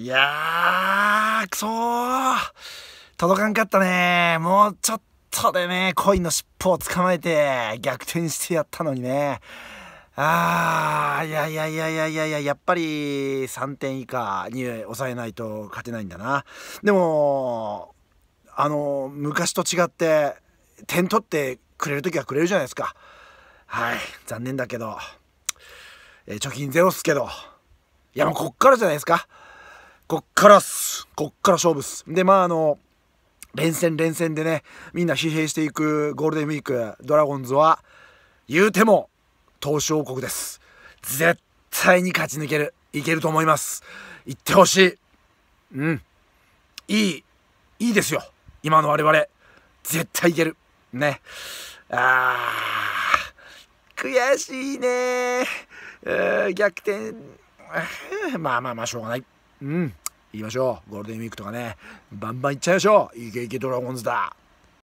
いやー、くそー。届かんかったね。もうちょっとでね、恋の尻尾を捕まえて逆転してやったのにね。あー、いやいやいやいやいやいや、やっぱり3点以下に抑えないと勝てないんだな。でも、あの、昔と違って、点取ってくれる時はくれるじゃないですか。はい、残念だけど、え貯金ゼロっすけど、いやもうこっからじゃないですか。こっからっす。こっから勝負っす。で、まあ、あの、連戦連戦でね、みんな疲弊していくゴールデンウィーク、ドラゴンズは、言うても、投手王国です。絶対に勝ち抜ける。いけると思います。いってほしい。うん。いい、いいですよ。今の我々。絶対いける。ね。あー、悔しいねー。逆転。まあまあまあ、しょうがない。うん言いましょうゴールデンウィークとかねバンバン行っちゃいましょうイケイケドラゴンズだ